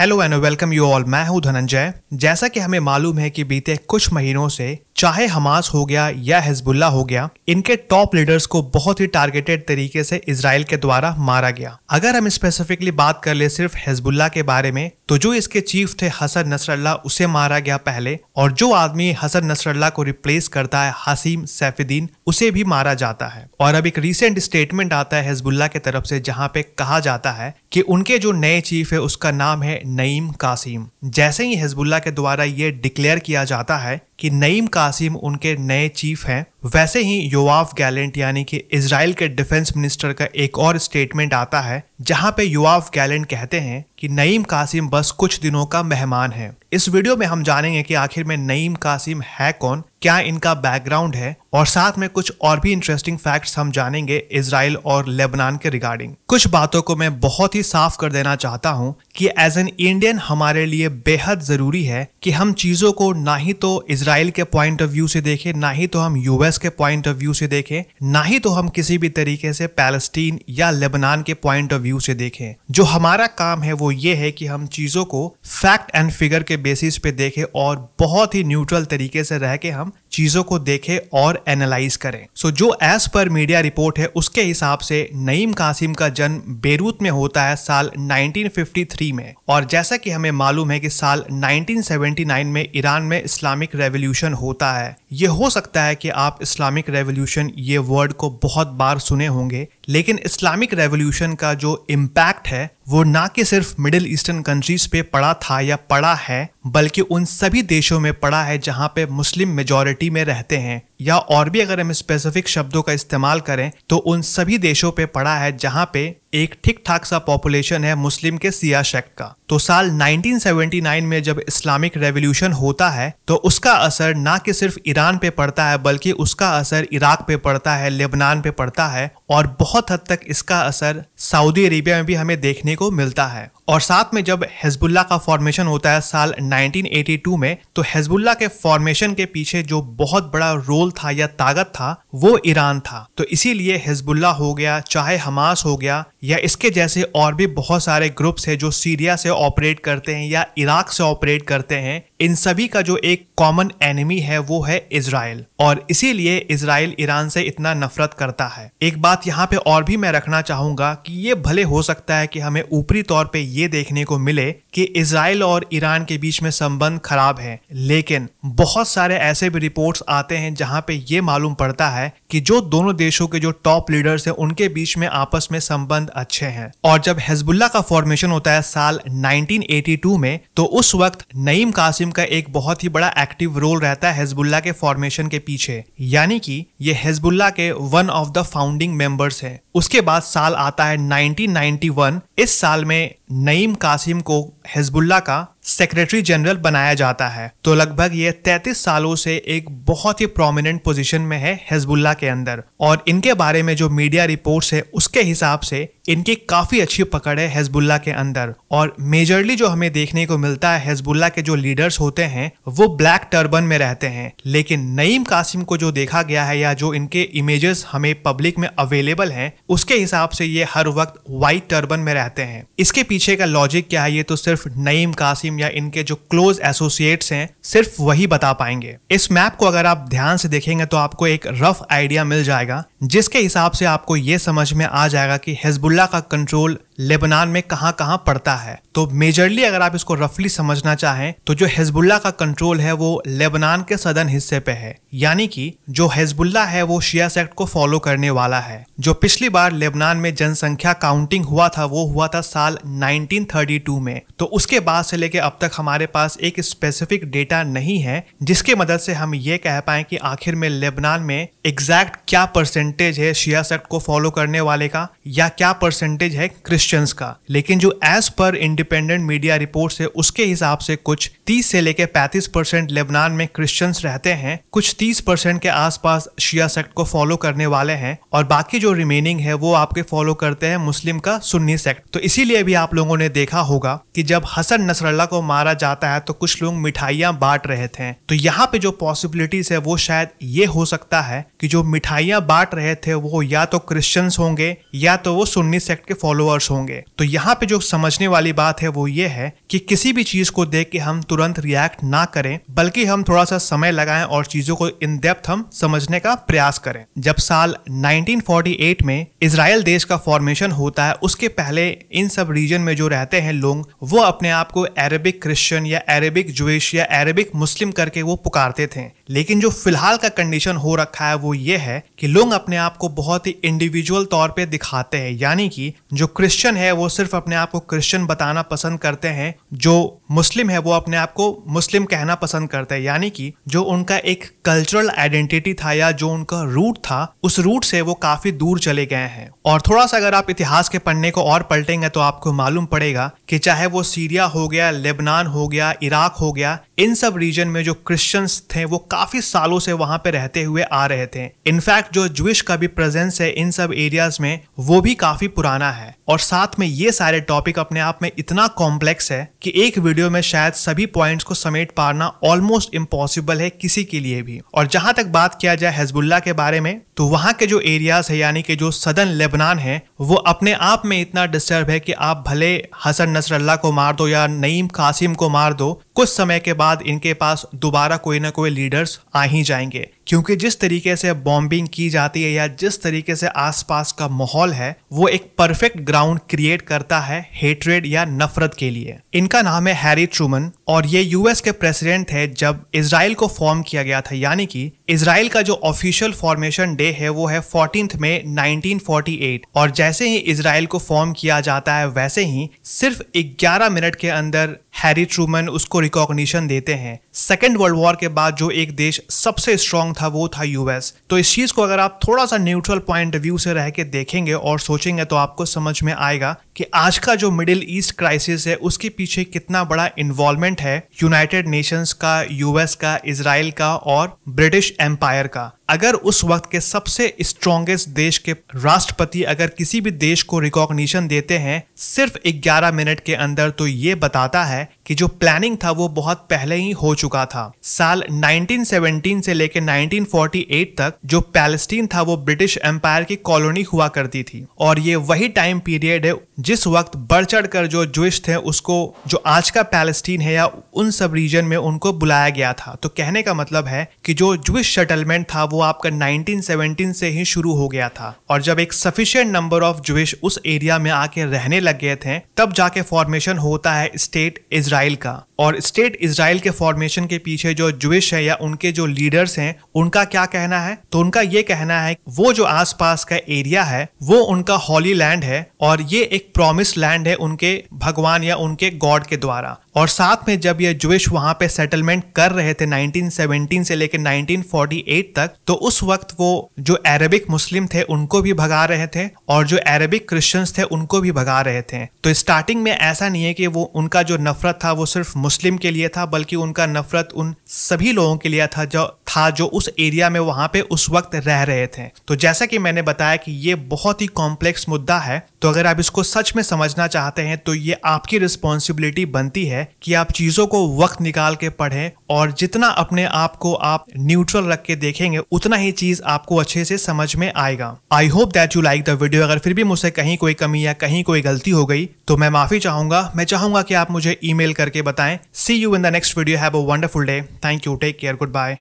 hello and welcome you all मैं हूं धनंजय जैसा कि हमें मालूम है कि बीते कुछ महीनों से चाहे हमास हो गया या हिजबुल्ला हो गया इनके टॉप लीडर्स को बहुत ही टारगेटेड तरीके से इसराइल के द्वारा मारा गया अगर हम स्पेसिफिकली बात कर ले सिर्फ हिजबुल्ला के बारे में तो जो इसके चीफ थे हसन नसरल्ला उसे मारा गया पहले और जो आदमी हसन नसरल्ला को रिप्लेस करता है हसीम सैफुद्दीन उसे भी मारा जाता है और अब एक रिसेंट स्टेटमेंट आता है हिजबुल्ला के तरफ से जहां पे कहा जाता है कि उनके जो नए चीफ है उसका नाम है नईम कासिम जैसे ही हिजबुल्ला के द्वारा ये डिक्लेयर किया जाता है कि नईम कासिम उनके नए चीफ हैं वैसे ही युवाफ गैलेंट यानी कि इसराइल के डिफेंस मिनिस्टर का एक और स्टेटमेंट आता है जहां पे युवाफ गैलेंट कहते हैं कि नईम कासिम बस कुछ दिनों का मेहमान है इस वीडियो में हम जानेंगे कि आखिर में नईम कासिम है कौन क्या इनका बैकग्राउंड है और साथ में कुछ और भी इंटरेस्टिंग फैक्ट्स हम जानेंगे इसराइल और लेबनान के रिगार्डिंग कुछ बातों को मैं बहुत ही साफ कर देना चाहता हूँ कि एज एन इंडियन हमारे लिए बेहद जरूरी है कि हम चीजों को ना ही तो इसराइल के पॉइंट ऑफ व्यू से देखें ना ही तो हम यूएस यूएस के पॉइंट ऑफ व्यू से देखें ना ही तो हम किसी भी तरीके से पैलेस्टीन या लेबनान के पॉइंट ऑफ व्यू से देखें जो हमारा काम है वो ये है कि हम चीजों को फैक्ट एंड फिगर के बेसिस पे देखें और बहुत ही न्यूट्रल तरीके से रह के हम चीज़ों को देखें और एनालाइज करें सो so, जो एज पर मीडिया रिपोर्ट है उसके हिसाब से नईम कासिम का जन्म बेरूत में होता है साल 1953 में और जैसा कि हमें मालूम है कि साल 1979 में ईरान में इस्लामिक रेवोल्यूशन होता है ये हो सकता है कि आप इस्लामिक रेवोल्यूशन ये वर्ड को बहुत बार सुने होंगे लेकिन इस्लामिक रेवोल्यूशन का जो इम्पैक्ट है वो ना कि सिर्फ मिडिल ईस्टर्न कंट्रीज पे पड़ा था या पड़ा है बल्कि उन सभी देशों में पड़ा है जहाँ पे मुस्लिम मेजोरिटी में रहते हैं या और भी अगर हम स्पेसिफिक शब्दों का इस्तेमाल करें तो उन सभी देशों पे पड़ा है जहाँ पे एक ठीक ठाक सा पॉपुलेशन है मुस्लिम के सिया शेख का तो साल 1979 में जब इस्लामिक रेवोल्यूशन होता है तो उसका असर ना कि सिर्फ ईरान पे पड़ता है बल्कि उसका असर इराक पे पड़ता है लेबनान पे पड़ता है और बहुत हद तक इसका असर सऊदी अरेबिया में भी हमें देखने को मिलता है और साथ में जब हेजबुल्ला का फॉर्मेशन होता है साल 1982 में तो हेजबुल्ला के फॉर्मेशन के पीछे जो बहुत बड़ा रोल कंट्रोल था या ताकत था वो ईरान था तो इसीलिए हिजबुल्ला हो गया चाहे हमास हो गया या इसके जैसे और भी बहुत सारे ग्रुप्स है जो सीरिया से ऑपरेट करते हैं या इराक से ऑपरेट करते हैं इन सभी का जो एक कॉमन एनिमी है वो है इसराइल और इसीलिए इसराइल ईरान से इतना नफरत करता है एक बात यहाँ पे और भी मैं रखना चाहूंगा कि ये भले हो सकता है कि हमें ऊपरी तौर पे ये देखने को मिले कि इसराइल और ईरान के बीच में संबंध खराब है लेकिन बहुत सारे ऐसे भी रिपोर्ट्स आते हैं जहाँ पे ये मालूम पड़ता है कि जो दोनों देशों के जो टॉप लीडर्स हैं उनके बीच में आपस में संबंध अच्छे हैं और जब हेजबुल्ला का फॉर्मेशन होता है साल 1982 में तो उस वक्त नईम कासिम का एक बहुत ही बड़ा एक्टिव रोल रहता है हेजबुल्ला के फॉर्मेशन के पीछे यानी कि ये हेजबुल्ला के one of the founding members हैं उसके बाद साल आता है 1991 इस साल में नईम कासिम को हेजबुल्ला का सेक्रेटरी जनरल बनाया जाता है तो लगभग ये 33 सालों से एक बहुत ही प्रोमिनेंट पोजीशन में है हिजबुल्ला के अंदर और इनके बारे में जो मीडिया रिपोर्ट्स है उसके हिसाब से इनकी काफ़ी अच्छी पकड़ है हेजबुल्ला के अंदर और मेजरली जो हमें देखने को मिलता है हेजबुल्ला के जो लीडर्स होते हैं वो ब्लैक टर्बन में रहते हैं लेकिन नईम कासिम को जो देखा गया है या जो इनके इमेजेस हमें पब्लिक में अवेलेबल हैं उसके हिसाब से ये हर वक्त वाइट टर्बन में रहते हैं इसके पीछे का लॉजिक क्या है ये तो सिर्फ नईम कासिम या इनके जो क्लोज एसोसिएट्स हैं सिर्फ वही बता पाएंगे इस मैप को अगर आप ध्यान से देखेंगे तो आपको एक रफ आइडिया मिल जाएगा जिसके हिसाब से आपको ये समझ में आ जाएगा कि हिजबुल्ला का कंट्रोल लेबनान में कहां कहां पड़ता है तो मेजरली अगर आप इसको रफली समझना चाहें तो जो हिजबुल्ला का कंट्रोल है वो लेबनान के सदन हिस्से पे है यानी कि जो हिजबुल्ला है वो शिया सेक्ट को फॉलो करने वाला है जो पिछली बार लेबनान में जनसंख्या काउंटिंग हुआ था वो हुआ था साल 1932 में तो उसके बाद से लेके अब तक हमारे पास एक स्पेसिफिक डेटा नहीं है जिसके मदद से हम ये कह पाए कि आखिर में लेबनान में एग्जैक्ट क्या परसेंटेज है शिया सेक्ट को फॉलो करने वाले का या क्या परसेंटेज है क्रिस्ट क्वेश्चन का लेकिन जो एज पर इंडिपेंडेंट मीडिया रिपोर्ट है उसके हिसाब से कुछ 30 से लेकर 35 परसेंट लेबनान में क्रिश्चियंस रहते हैं कुछ 30 परसेंट के आसपास शिया सेक्ट को फॉलो करने वाले हैं और बाकी जो रिमेनिंग है वो आपके फॉलो करते हैं मुस्लिम का सुन्नी सेक्ट तो इसीलिए भी आप लोगों ने देखा होगा कि जब हसन नसरल्ला को मारा जाता है तो कुछ लोग मिठाइयाँ बांट रहे थे तो यहाँ पे जो पॉसिबिलिटीज है वो शायद ये हो सकता है कि जो मिठाइयां बांट रहे थे वो या तो क्रिश्चियंस होंगे या तो वो सुन्नी सेक्ट के फॉलोअर्स होंगे होंगे तो यहाँ पे जो समझने वाली बात है वो ये है कि किसी भी चीज को देख के हम तुरंत रिएक्ट ना करें बल्कि हम थोड़ा सा समय लगाएं और चीजों को इन डेप्थ हम समझने का प्रयास करें जब साल 1948 में इसराइल देश का फॉर्मेशन होता है उसके पहले इन सब रीजन में जो रहते हैं लोग वो अपने आप को अरेबिक क्रिश्चियन या अरेबिक जुएश या अरेबिक मुस्लिम करके वो पुकारते थे लेकिन जो फिलहाल का कंडीशन हो रखा है वो ये है कि लोग अपने आप को बहुत ही इंडिविजुअल तौर पे दिखाते हैं यानी कि जो क्रिश्चियन है वो सिर्फ अपने आप को क्रिश्चियन बताना पसंद करते हैं जो मुस्लिम है वो अपने आप को मुस्लिम कहना पसंद करते हैं यानी कि जो उनका एक कल्चरल आइडेंटिटी था या जो उनका रूट था उस रूट से वो काफी दूर चले गए हैं और थोड़ा सा अगर आप इतिहास के पन्ने को और पलटेंगे तो आपको मालूम पड़ेगा कि चाहे वो सीरिया हो गया लेबनान हो गया इराक हो गया इन सब रीजन में जो क्रिश्चियंस थे वो काफी सालों से वहां पे रहते हुए आ रहे थे इनफैक्ट जो ज्विश का भी प्रेजेंस है इन सब एरियाज में वो भी काफी पुराना है और साथ में ये सारे टॉपिक अपने आप में इतना कॉम्प्लेक्स है कि एक वीडियो में शायद सभी पॉइंट्स को समेट पाना ऑलमोस्ट इम्पॉसिबल है किसी के लिए भी और जहां तक बात किया जाए हेजबुल्ला के बारे में तो वहां के जो एरियाज है यानी कि जो सदन लेबनान है वो अपने आप में इतना डिस्टर्ब है कि आप भले हसन नसरल्ला को मार दो या नईम कासिम को मार दो कुछ समय के बाद इनके पास दोबारा कोई ना कोई लीडर फिगर्स आ ही जाएंगे क्योंकि जिस तरीके से बॉम्बिंग की जाती है या जिस तरीके से आसपास का माहौल है वो एक परफेक्ट ग्राउंड क्रिएट करता है हेट्रेड या नफरत के लिए इनका नाम है हैरी ट्रूमन और ये यूएस के प्रेसिडेंट थे जब इसराइल को फॉर्म किया गया था यानी कि इसराइल का जो ऑफिशियल फॉर्मेशन डे है वो है फोर्टीन में 1948 और जैसे ही इसराइल को फॉर्म किया जाता है वैसे ही सिर्फ 11 मिनट के अंदर हैरी ट्रूमन उसको रिकॉग्निशन देते हैं सेकेंड वर्ल्ड वॉर के बाद जो एक देश सबसे स्ट्रांग था वो था यूएस तो इस चीज को अगर आप थोड़ा सा न्यूट्रल पॉइंट व्यू से रह के देखेंगे और सोचेंगे तो आपको समझ में आएगा कि आज का जो मिडिल ईस्ट क्राइसिस है उसके पीछे कितना बड़ा इन्वॉल्वमेंट है यूनाइटेड नेशंस का यूएस का इसराइल का और ब्रिटिश एम्पायर का अगर उस वक्त के सबसे स्ट्रॉन्गेस्ट देश के राष्ट्रपति अगर किसी भी देश को रिकॉग्निशन देते हैं सिर्फ 11 मिनट के अंदर तो ये बताता है कि जो प्लानिंग था वो बहुत पहले ही हो चुका था साल 1917 से लेकर 1948 तक जो पैलेस्टीन था वो ब्रिटिश एम्पायर की कॉलोनी हुआ करती थी और ये वही टाइम पीरियड है जिस वक्त बढ़ चढ़ कर जो जुइश थे उसको जो आज का पैलेस्टीन है या उन सब रीजन में उनको बुलाया गया था तो कहने का मतलब है कि जो जुइश सेटलमेंट था वो वो आपका 1917 से ही शुरू हो गया था और जब एक सफिशियंट नंबर ऑफ जुविश उस एरिया में आके रहने लग गए थे तब जाके फॉर्मेशन होता है स्टेट इसराइल का और स्टेट इसराइल के फॉर्मेशन के पीछे जो जुविश है या उनके जो लीडर्स हैं उनका क्या कहना है तो उनका ये कहना है वो जो आसपास का एरिया है वो उनका हॉली लैंड है और ये एक प्रोमिस लैंड है उनके भगवान या उनके गॉड के द्वारा और साथ में जब ये जुइश वहां पे सेटलमेंट कर रहे थे 1917 से लेकर 1948 तक तो उस वक्त वो जो अरेबिक मुस्लिम थे उनको भी भगा रहे थे और जो अरेबिक क्रिश्चियंस थे उनको भी भगा रहे थे तो स्टार्टिंग में ऐसा नहीं है कि वो उनका जो नफरत था वो सिर्फ मुस्लिम के लिए था बल्कि उनका नफरत उन सभी लोगों के लिए था जो था जो उस एरिया में वहां पे उस वक्त रह रहे थे तो जैसा कि मैंने बताया कि ये बहुत ही कॉम्प्लेक्स मुद्दा है तो अगर आप इसको सच में समझना चाहते हैं तो ये आपकी रिस्पॉन्सिबिलिटी बनती है कि आप चीज़ों को वक्त निकाल के पढ़ें और जितना अपने आप को आप न्यूट्रल रख के देखेंगे उतना ही चीज़ आपको अच्छे से समझ में आएगा I hope that you like the video अगर फिर भी मुझसे कहीं कोई कमी या कहीं कोई गलती हो गई तो मैं माफ़ी चाहूंगा मैं चाहूंगा कि आप मुझे ईमेल करके बताएं see you in the next video have a wonderful day thank you take care good bye